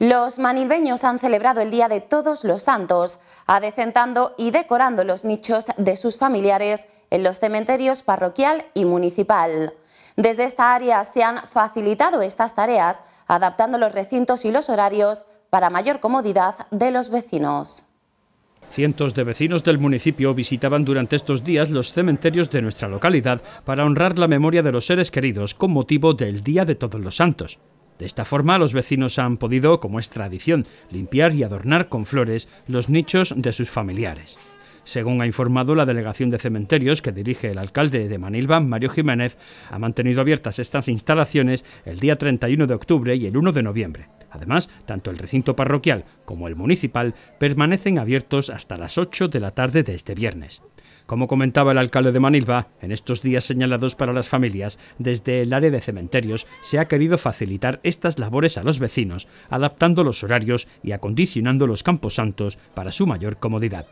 Los manilbeños han celebrado el Día de Todos los Santos, adecentando y decorando los nichos de sus familiares en los cementerios parroquial y municipal. Desde esta área se han facilitado estas tareas, adaptando los recintos y los horarios para mayor comodidad de los vecinos. Cientos de vecinos del municipio visitaban durante estos días los cementerios de nuestra localidad para honrar la memoria de los seres queridos con motivo del Día de Todos los Santos. De esta forma, los vecinos han podido, como es tradición, limpiar y adornar con flores los nichos de sus familiares. Según ha informado la delegación de cementerios que dirige el alcalde de Manilva, Mario Jiménez, ha mantenido abiertas estas instalaciones el día 31 de octubre y el 1 de noviembre. Además, tanto el recinto parroquial como el municipal permanecen abiertos hasta las 8 de la tarde de este viernes. Como comentaba el alcalde de Manilva, en estos días señalados para las familias, desde el área de cementerios se ha querido facilitar estas labores a los vecinos, adaptando los horarios y acondicionando los camposantos para su mayor comodidad.